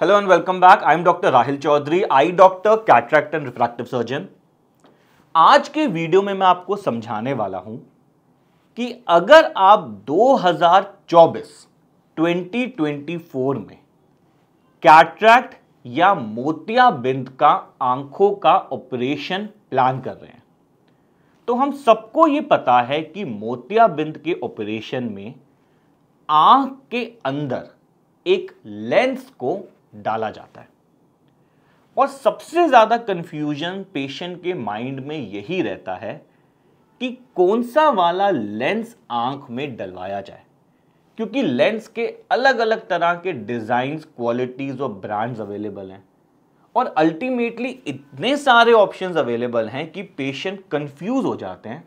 hello and welcome back I am doctor Rahil Chaudhary eye doctor cataract and refractive surgeon आज के video में मैं आपको समझाने वाला हूं कि अगर आप 2024 2024 में कैट्रैक्ट या मोतियाबिंद का आंखों का ऑपरेशन प्लान कर रहे हैं तो हम सबको ये पता है कि मोतियाबिंद के ऑपरेशन में आंख के अंदर एक लेंस को डाला जाता है और सबसे ज़्यादा कन्फ्यूजन पेशेंट के माइंड में यही रहता है कि कौन सा वाला लेंस आंख में डलवाया जाए क्योंकि लेंस के अलग अलग तरह के डिज़ाइंस क्वालिटीज़ और ब्रांड्स अवेलेबल हैं और अल्टीमेटली इतने सारे ऑप्शंस अवेलेबल हैं कि पेशेंट कंफ्यूज हो जाते हैं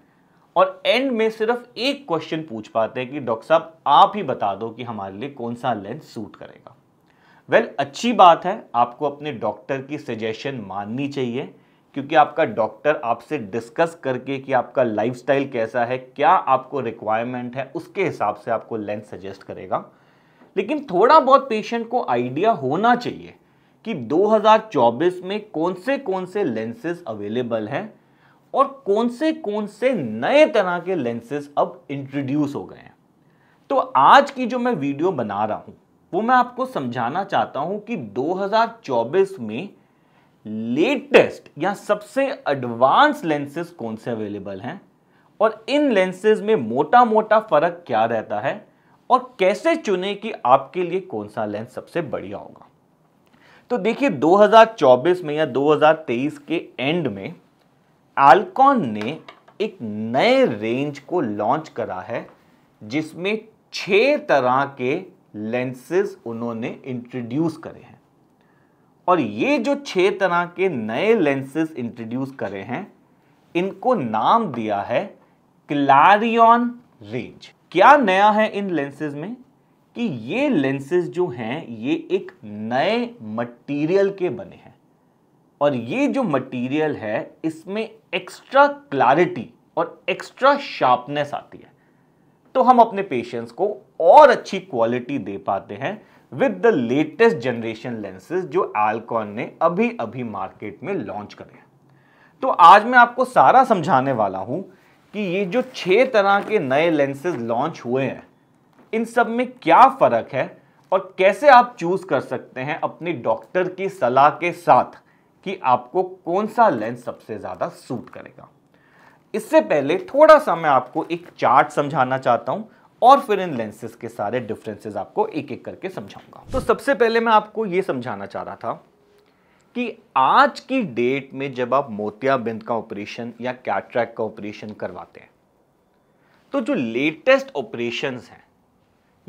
और एंड में सिर्फ एक क्वेश्चन पूछ पाते हैं कि डॉक्टर साहब आप ही बता दो कि हमारे लिए कौन सा लेंस सूट करेगा वेल well, अच्छी बात है आपको अपने डॉक्टर की सजेशन माननी चाहिए क्योंकि आपका डॉक्टर आपसे डिस्कस करके कि आपका लाइफस्टाइल कैसा है क्या आपको रिक्वायरमेंट है उसके हिसाब से आपको लेंस सजेस्ट करेगा लेकिन थोड़ा बहुत पेशेंट को आइडिया होना चाहिए कि 2024 में कौन से कौन से लेंसेज अवेलेबल हैं और कौन से कौन से नए तरह के लेंसेज अब इंट्रोड्यूस हो गए हैं तो आज की जो मैं वीडियो बना रहा हूँ वो मैं आपको समझाना चाहता हूं कि 2024 में लेटेस्ट या सबसे एडवांस लेंसेज कौन से अवेलेबल हैं और इन लेंसेज में मोटा मोटा फर्क क्या रहता है और कैसे चुने कि आपके लिए कौन सा लेंस सबसे बढ़िया होगा तो देखिए 2024 में या 2023 के एंड में एल्कॉन ने एक नए रेंज को लॉन्च करा है जिसमें छह तरह के लेंसेज उन्होंने इंट्रोड्यूस करे हैं और ये जो छह तरह के नए लेंसेज इंट्रोड्यूस करे हैं इनको नाम दिया है क्लारियन रेंज क्या नया है इन लेंसेज में कि ये लेंसेज जो हैं ये एक नए मटेरियल के बने हैं और ये जो मटेरियल है इसमें एक्स्ट्रा क्लैरिटी और एक्स्ट्रा शार्पनेस आती है तो हम अपने पेशेंट्स को और अच्छी क्वालिटी दे पाते हैं with the latest generation lenses जो एल्कॉन ने अभी अभी मार्केट में लॉन्च करे हैं तो आज मैं आपको सारा समझाने वाला हूं कि ये जो छह तरह के नए लेंसेज लॉन्च हुए हैं इन सब में क्या फ़र्क है और कैसे आप चूज़ कर सकते हैं अपने डॉक्टर की सलाह के साथ कि आपको कौन सा लेंस सबसे ज़्यादा सूट करेगा इससे पहले थोड़ा सा मैं आपको एक चार्ट समझाना चाहता हूं और फिर इन लेंसेज के सारे डिफरेंसेस आपको एक एक करके समझाऊंगा तो सबसे पहले मैं आपको यह समझाना चाह रहा था कि आज की डेट में जब आप मोतियाबिंद का ऑपरेशन या कैट्रैक का ऑपरेशन करवाते हैं तो जो लेटेस्ट ऑपरेशन हैं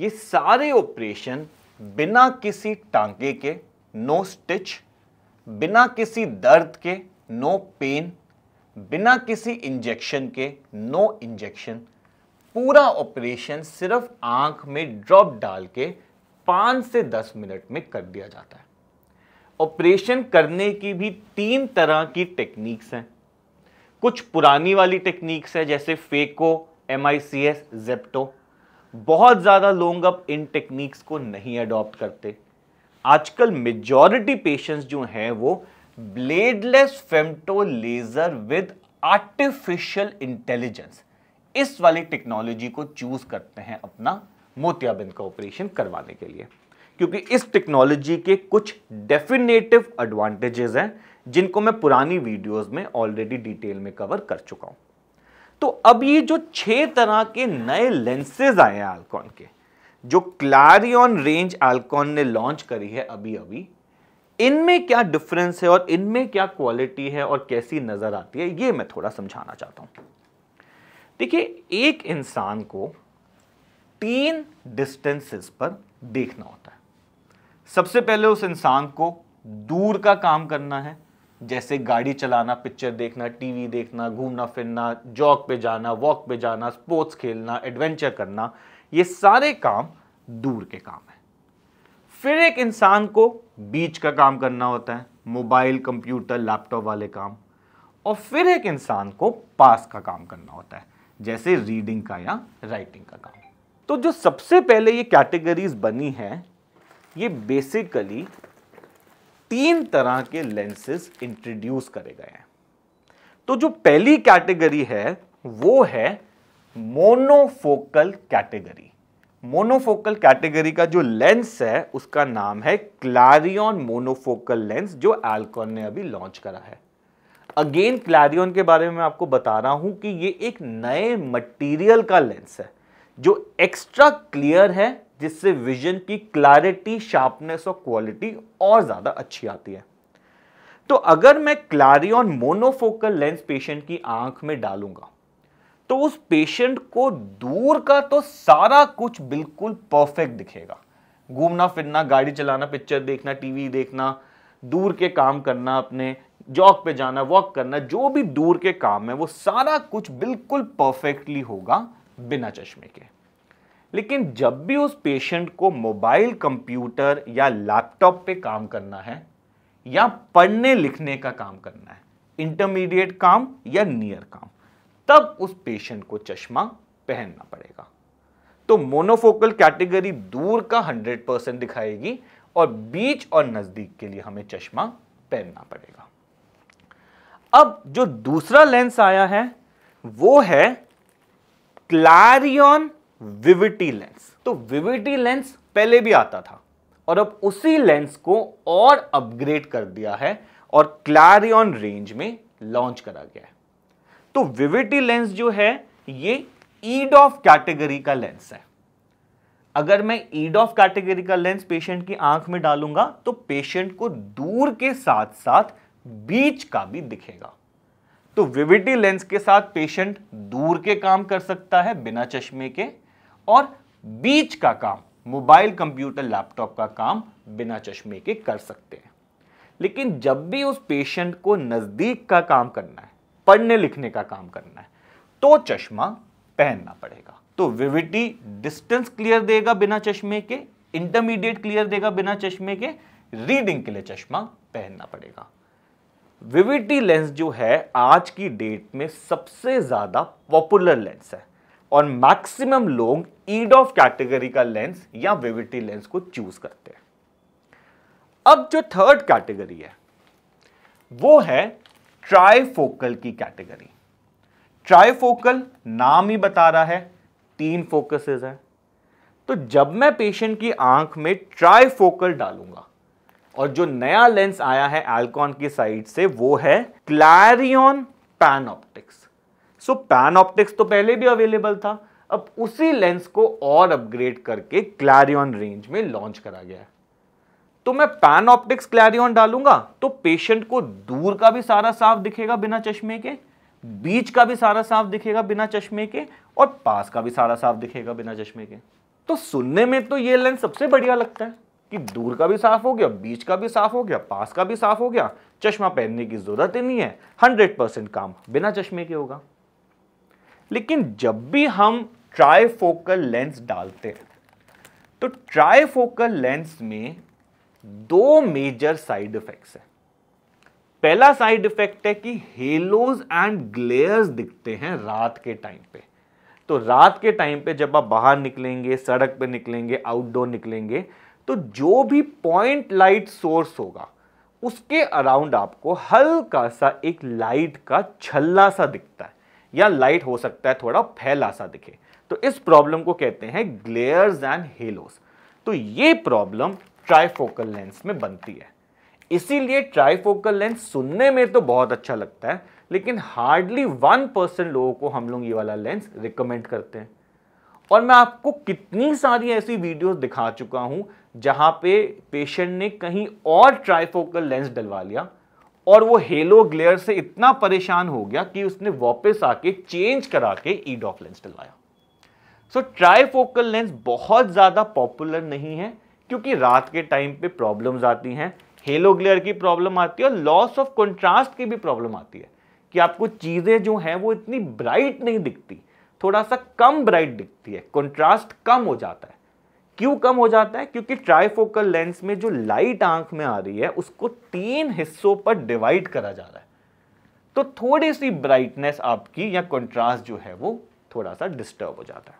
ये सारे ऑपरेशन बिना किसी टांके के नो स्टिच बिना किसी दर्द के नो पेन बिना किसी इंजेक्शन के नो इंजेक्शन पूरा ऑपरेशन सिर्फ आंख में ड्रॉप डाल के पाँच से दस मिनट में कर दिया जाता है ऑपरेशन करने की भी तीन तरह की टेक्निक्स हैं कुछ पुरानी वाली टेक्निक्स है जैसे phaco M I C S Zepto बहुत ज़्यादा लोग अब इन टेक्निक्स को नहीं अडॉप्ट करते आजकल मेजॉरिटी पेशेंट्स जो हैं वो bladeless femto laser with artificial intelligence इस वाली टेक्नोलॉजी को चूज करते हैं अपना मोतियाबिंद का ऑपरेशन करवाने के लिए क्योंकि इस टेक्नोलॉजी के कुछ डेफिनेटिव एडवांटेजेस हैं जिनको मैं पुरानी वीडियोस में ऑलरेडी डिटेल में कवर कर चुका हूं तो अब ये जो छह तरह के नए लेंसेज आए हैं आलकॉन के जो क्लारियन रेंज आलकॉन ने लॉन्च करी है अभी अभी इनमें क्या डिफरेंस है और इनमें क्या क्वालिटी है और कैसी नज़र आती है ये मैं थोड़ा समझाना चाहता हूं देखिए एक इंसान को तीन डिस्टेंसेस पर देखना होता है सबसे पहले उस इंसान को दूर का काम करना है जैसे गाड़ी चलाना पिक्चर देखना टीवी देखना घूमना फिरना जॉग पे जाना वॉक पे जाना स्पोर्ट्स खेलना एडवेंचर करना ये सारे काम दूर के काम हैं फिर एक इंसान को बीच का काम करना होता है मोबाइल कंप्यूटर लैपटॉप वाले काम और फिर एक इंसान को पास का काम करना होता है जैसे रीडिंग का या राइटिंग का काम तो जो सबसे पहले ये कैटेगरीज बनी है ये बेसिकली तीन तरह के लेंसेज इंट्रोड्यूस करे गए हैं तो जो पहली कैटेगरी है वो है मोनोफोकल कैटेगरी मोनोफोकल कैटेगरी का जो लेंस है उसका नाम है क्लारियन मोनोफोकल लेंस जो एल्कॉन ने अभी लॉन्च करा है अगेन क्लारियन के बारे में मैं आपको बता रहा हूं कि ये एक नए मटेरियल का लेंस है जो एक्स्ट्रा क्लियर है जिससे विजन की क्लैरिटी शार्पनेस और क्वालिटी और ज़्यादा अच्छी आती है तो अगर मैं क्लारियन मोनोफोकल लेंस पेशेंट की आंख में डालूंगा तो उस पेशेंट को दूर का तो सारा कुछ बिल्कुल परफेक्ट दिखेगा घूमना फिरना गाड़ी चलाना पिक्चर देखना टीवी देखना दूर के काम करना अपने जॉक पे जाना वॉक करना जो भी दूर के काम है वो सारा कुछ बिल्कुल परफेक्टली होगा बिना चश्मे के लेकिन जब भी उस पेशेंट को मोबाइल कंप्यूटर या लैपटॉप पे काम करना है या पढ़ने लिखने का काम करना है इंटरमीडिएट काम या नियर काम तब उस पेशेंट को चश्मा पहनना पड़ेगा तो मोनोफोकल कैटेगरी दूर का 100 परसेंट दिखाएगी और बीच और नज़दीक के लिए हमें चश्मा पहनना पड़ेगा अब जो दूसरा लेंस आया है वो है क्लैरियन विविटी लेंस तो विविटी लेंस पहले भी आता था और अब उसी लेंस को और अपग्रेड कर दिया है और क्लैरियन रेंज में लॉन्च करा गया है तो विविटी लेंस जो है ये ईड ऑफ कैटेगरी का लेंस है अगर मैं ईड ऑफ कैटेगरी का लेंस पेशेंट की आंख में डालूंगा तो पेशेंट को दूर के साथ साथ बीच का भी दिखेगा तो विविटी लेंस के साथ पेशेंट दूर के काम कर सकता है बिना चश्मे के और बीच का काम मोबाइल कंप्यूटर लैपटॉप का काम बिना चश्मे के कर सकते हैं लेकिन जब भी उस पेशेंट को नज़दीक का काम करना है पढ़ने लिखने का काम करना है तो चश्मा पहनना पड़ेगा तो विविटी डिस्टेंस क्लियर देगा बिना चश्मे के इंटरमीडिएट क्लियर देगा बिना चश्मे के रीडिंग के लिए चश्मा पहनना पड़ेगा विविटी लेंस जो है आज की डेट में सबसे ज़्यादा पॉपुलर लेंस है और मैक्सिमम लोग ईड ऑफ कैटेगरी का लेंस या विविटी लेंस को चूज करते हैं अब जो थर्ड कैटेगरी है वो है ट्राइफोकल की कैटेगरी ट्राइफोकल नाम ही बता रहा है तीन फोकसेस हैं तो जब मैं पेशेंट की आंख में ट्राइफोकल डालूंगा और जो नया लेंस आया है एल्कॉन की साइड से वो है Clareon PanOptix so PanOptix तो पहले भी अवेलेबल था अब उसी लेंस को और अपग्रेड करके क्लैरियन रेंज में लॉन्च करा गया है तो मैं पैन ऑप्टिक्स क्लैरियन डालूंगा तो पेशेंट को दूर का भी सारा साफ दिखेगा बिना चश्मे के बीच का भी सारा साफ दिखेगा बिना चश्मे के और पास का भी सारा साफ दिखेगा बिना चश्मे के तो सुनने में तो ये लेंस सबसे बढ़िया लगता है कि दूर का भी साफ हो गया बीच का भी साफ हो गया पास का भी साफ हो गया चश्मा पहनने की जरूरत ही नहीं है हंड्रेड परसेंट काम बिना चश्मे के होगा लेकिन जब भी हम ट्राई लेंस डालते हैं तो ट्राई लेंस में दो मेजर साइड इफेक्ट्स है पहला साइड इफेक्ट है कि हेलोज एंड ग्लेयर्स दिखते हैं रात के टाइम पे तो रात के टाइम पे जब आप बाहर निकलेंगे सड़क पे निकलेंगे आउटडोर निकलेंगे तो जो भी पॉइंट लाइट सोर्स होगा उसके अराउंड आपको हल्का सा एक लाइट का छल्ला सा दिखता है या लाइट हो सकता है थोड़ा फैला सा दिखे तो इस प्रॉब्लम को कहते हैं ग्लेयर्स एंड हेलोस तो ये प्रॉब्लम ट्राईफोकल लेंस में बनती है इसीलिए ट्राईफोकल लेंस सुनने में तो बहुत अच्छा लगता है लेकिन हार्डली वन परसेंट लोगों को हम लोग ये वाला लेंस रिकमेंड करते हैं और मैं आपको कितनी सारी ऐसी वीडियोस दिखा चुका हूं जहां पे पेशेंट ने कहीं और ट्राईफोकल लेंस डलवा लिया और वो हेलो ग्लेयर से इतना परेशान हो गया कि उसने वापस आके चेंज करा के ईडॉफ लेंस डलवाया सो ट्राईफोकल लेंस बहुत ज़्यादा पॉपुलर नहीं है क्योंकि रात के टाइम पे प्रॉब्लम्स आती हैं हेलो ग्लेयर की प्रॉब्लम आती है और लॉस ऑफ कंट्रास्ट की भी प्रॉब्लम आती है कि आपको चीज़ें जो हैं वो इतनी ब्राइट नहीं दिखती थोड़ा सा कम ब्राइट दिखती है कंट्रास्ट कम हो जाता है क्यों कम हो जाता है क्योंकि ट्राईफोकल लेंस में जो लाइट आंख में आ रही है उसको तीन हिस्सों पर डिवाइड करा जा रहा है तो थोड़ी सी ब्राइटनेस आपकी या कंट्रास्ट जो है वो थोड़ा सा डिस्टर्ब हो जाता है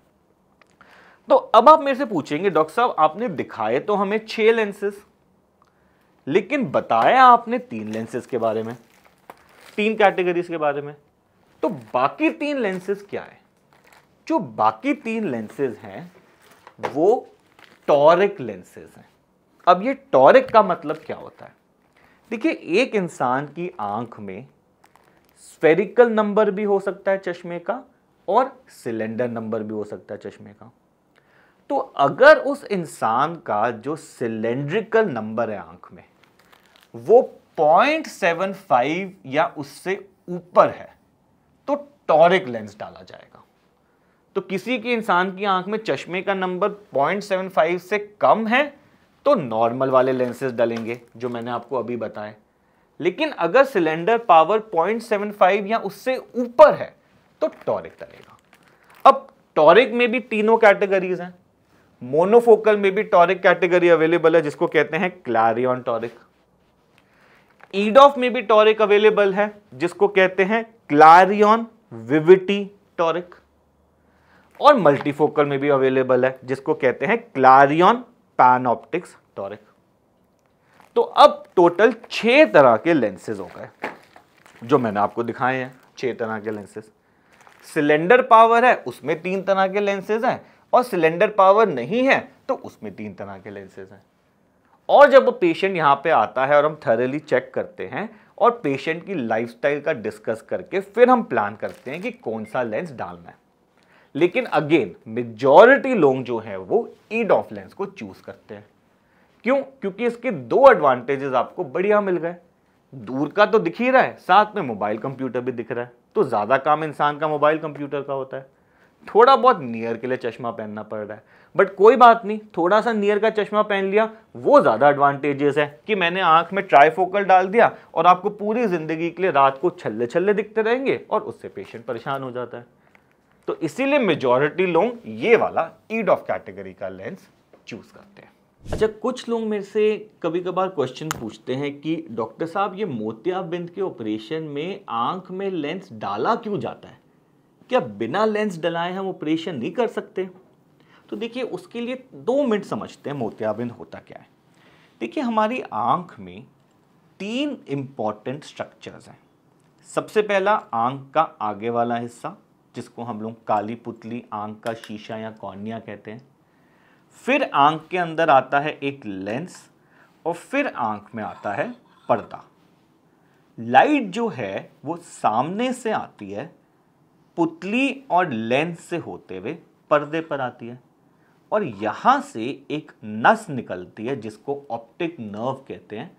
तो अब आप मेरे से पूछेंगे डॉक्टर साहब आपने दिखाए तो हमें छह लेंसेज लेकिन बताया आपने तीन लेंसेज के बारे में तीन कैटेगरीज के बारे में तो बाकी तीन लेंसेज क्या है जो बाकी तीन लेंसेज हैं वो टॉरिक लेंसेज हैं अब ये टॉरिक का मतलब क्या होता है देखिए एक इंसान की आंख में स्फेरिकल नंबर भी हो सकता है चश्मे का और सिलेंडर नंबर भी हो सकता है चश्मे का तो अगर उस इंसान का जो सिलेंड्रिकल नंबर है आंख में वो 0.75 या उससे ऊपर है तो टॉरिक लेंस डाला जाएगा तो किसी के इंसान की आंख में चश्मे का नंबर 0.75 से कम है तो नॉर्मल वाले लेंसेज डलेंगे जो मैंने आपको अभी बताए लेकिन अगर सिलेंडर पावर 0.75 या उससे ऊपर है तो टॉरिक डलेगा अब टॉरिक में भी तीनों कैटेगरीज हैं मोनोफोकल में भी टॉरिक कैटेगरी अवेलेबल है जिसको कहते हैं क्लारियन टॉरिक ईडॉफ में भी टॉरिक अवेलेबल है जिसको कहते हैं क्लारियन विविटी टॉरिक और मल्टीफोकल में भी अवेलेबल है जिसको कहते हैं क्लारियन पैनऑप्टिक्स टॉरिक तो अब टोटल छह तरह के लेंसेज हो गए जो मैंने आपको दिखाए हैं छह तरह के लेंसेज सिलेंडर पावर है उसमें तीन तरह के लेंसेज हैं और सिलेंडर पावर नहीं है तो उसमें तीन तरह के लेंसेज हैं और जब वो पेशेंट यहाँ पे आता है और हम थरली चेक करते हैं और पेशेंट की लाइफस्टाइल का डिस्कस करके फिर हम प्लान करते हैं कि कौन सा लेंस डालना है लेकिन अगेन मेजॉरिटी लोग जो हैं वो ईड ऑफ लेंस को चूज़ करते हैं क्यों क्योंकि इसके दो एडवांटेजेस आपको बढ़िया मिल गए दूर का तो दिख ही रहा है साथ में मोबाइल कंप्यूटर भी दिख रहा है तो ज़्यादा काम इंसान का मोबाइल कंप्यूटर का होता है थोड़ा बहुत नियर के लिए चश्मा पहनना पड़ रहा है बट कोई बात नहीं थोड़ा सा नियर का चश्मा पहन लिया वो ज़्यादा एडवांटेजेस है कि मैंने आंख में ट्राईफोकल डाल दिया और आपको पूरी ज़िंदगी के लिए रात को छल्ले छल्ले दिखते रहेंगे और उससे पेशेंट परेशान हो जाता है तो इसीलिए मेजोरिटी लोग ये वाला ईड ऑफ कैटेगरी का लेंस चूज़ करते हैं अच्छा कुछ लोग मेरे से कभी कभार क्वेश्चन पूछते हैं कि डॉक्टर साहब ये मोतियाबिंद के ऑपरेशन में आंख में लेंस डाला क्यों जाता है क्या बिना लेंस डलाए हम ऑपरेशन नहीं कर सकते तो देखिए उसके लिए दो मिनट समझते हैं मोतियाबिंद होता क्या है देखिए हमारी आंख में तीन इम्पॉर्टेंट स्ट्रक्चर्स हैं सबसे पहला आंख का आगे वाला हिस्सा जिसको हम लोग काली पुतली आंख का शीशा या कॉर्निया कहते हैं फिर आंख के अंदर आता है एक लेंस और फिर आंख में आता है पर्दा लाइट जो है वो सामने से आती है पुतली और लेंस से होते हुए पर्दे पर आती है और यहाँ से एक नस निकलती है जिसको ऑप्टिक नर्व कहते हैं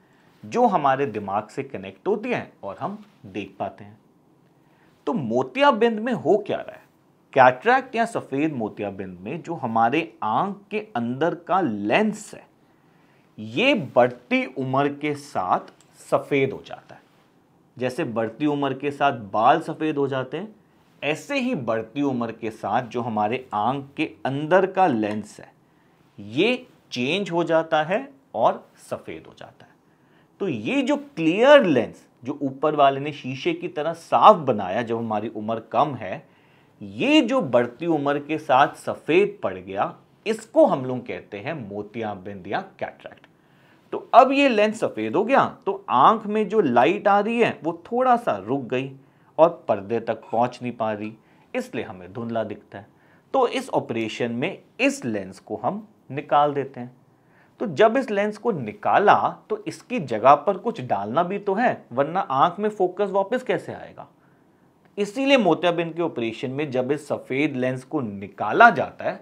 जो हमारे दिमाग से कनेक्ट होती है और हम देख पाते हैं तो मोतियाबिंद में हो क्या रहा है कैटरैक्ट या सफ़ेद मोतियाबिंद में जो हमारे आंख के अंदर का लेंस है ये बढ़ती उम्र के साथ सफ़ेद हो जाता है जैसे बढ़ती उम्र के साथ बाल सफ़ेद हो जाते हैं ऐसे ही बढ़ती उम्र के साथ जो हमारे आंख के अंदर का लेंस है ये चेंज हो जाता है और सफ़ेद हो जाता है तो ये जो क्लियर लेंस जो ऊपर वाले ने शीशे की तरह साफ बनाया जब हमारी उम्र कम है ये जो बढ़ती उम्र के साथ सफ़ेद पड़ गया इसको हम लोग कहते हैं मोतिया बिंदिया कैट्रैक्ट तो अब ये लेंस सफ़ेद हो गया तो आंख में जो लाइट आ रही है वो थोड़ा सा रुक गई और पर्दे तक पहुंच नहीं पा रही इसलिए हमें धुंधला दिखता है तो इस ऑपरेशन में इस लेंस को हम निकाल देते हैं तो जब इस लेंस को निकाला तो इसकी जगह पर कुछ डालना भी तो है वरना आंख में फोकस वापस कैसे आएगा इसीलिए मोतियाबिंद के ऑपरेशन में जब इस सफ़ेद लेंस को निकाला जाता है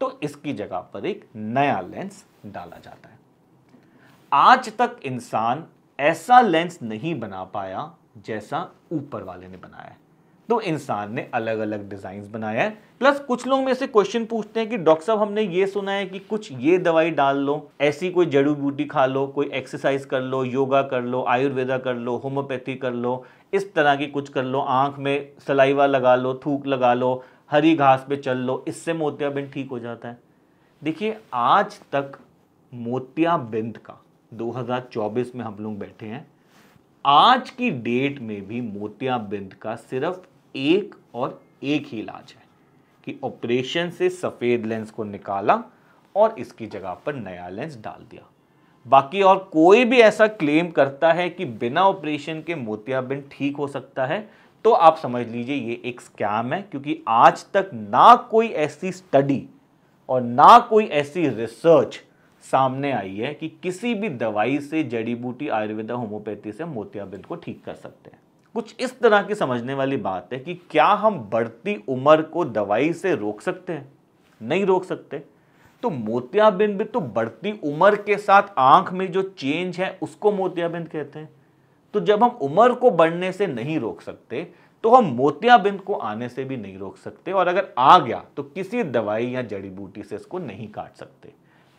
तो इसकी जगह पर एक नया लेंस डाला जाता है आज तक इंसान ऐसा लेंस नहीं बना पाया जैसा ऊपर वाले ने बनाया है तो इंसान ने अलग अलग डिज़ाइन बनाया है प्लस कुछ लोग में से क्वेश्चन पूछते हैं कि डॉक्टर साहब हमने ये सुना है कि कुछ ये दवाई डाल लो ऐसी कोई जड़ी बूटी खा लो कोई एक्सरसाइज कर लो योगा कर लो आयुर्वेदा कर लो होम्योपैथी कर लो इस तरह की कुछ कर लो आंख में सलाइवा लगा लो थूक लगा लो हरी घास पे चल लो इससे मोतियाबिंद ठीक हो जाता है देखिए आज तक मोतियाबिंद का 2024 में हम लोग बैठे हैं आज की डेट में भी मोतियाबिंद का सिर्फ एक और एक ही इलाज है कि ऑपरेशन से सफ़ेद लेंस को निकाला और इसकी जगह पर नया लेंस डाल दिया बाकी और कोई भी ऐसा क्लेम करता है कि बिना ऑपरेशन के मोतियाबिंद ठीक हो सकता है तो आप समझ लीजिए ये एक स्कैम है क्योंकि आज तक ना कोई ऐसी स्टडी और ना कोई ऐसी रिसर्च सामने आई है कि किसी भी दवाई से जड़ी बूटी आयुर्वेदा होम्योपैथी से मोतियाबिंद को ठीक कर सकते हैं कुछ इस तरह की समझने वाली बात है कि क्या हम बढ़ती उम्र को दवाई से रोक सकते हैं नहीं रोक सकते तो मोतियाबिंद भी तो बढ़ती उम्र के साथ आंख में जो चेंज है उसको मोतियाबिंद कहते हैं तो जब हम उम्र को बढ़ने से नहीं रोक सकते तो हम मोतियाबिंद को आने से भी नहीं रोक सकते और अगर आ गया तो किसी दवाई या जड़ी बूटी से इसको नहीं काट सकते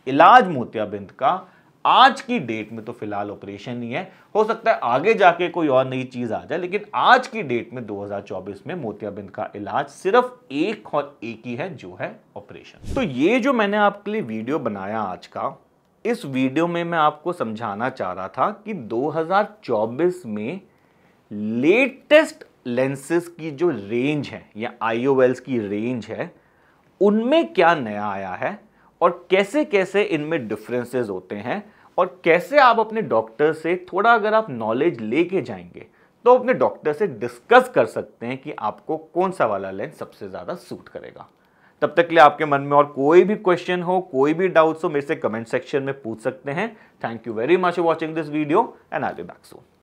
इलाज मोतियाबिंद का आज की डेट में तो फिलहाल ऑपरेशन ही है हो सकता है आगे जाके कोई और नई चीज़ आ जाए लेकिन आज की डेट में 2024 में मोतियाबिंद का इलाज सिर्फ एक और एक ही है जो है ऑपरेशन तो ये जो मैंने आपके लिए वीडियो बनाया आज का इस वीडियो में मैं आपको समझाना चाह रहा था कि 2024 में लेटेस्ट लेंसेस की जो रेंज है या आई की रेंज है उनमें क्या नया आया है और कैसे कैसे इनमें डिफरेंसेस होते हैं और कैसे आप अपने डॉक्टर से थोड़ा अगर आप नॉलेज लेके जाएंगे तो अपने डॉक्टर से डिस्कस कर सकते हैं कि आपको कौन सा वाला लेंस सबसे ज़्यादा सूट करेगा तब तक के लिए आपके मन में और कोई भी क्वेश्चन हो कोई भी डाउट्स हो मेरे से कमेंट सेक्शन में पूछ सकते हैं thank you very much for watching this video and I be back soon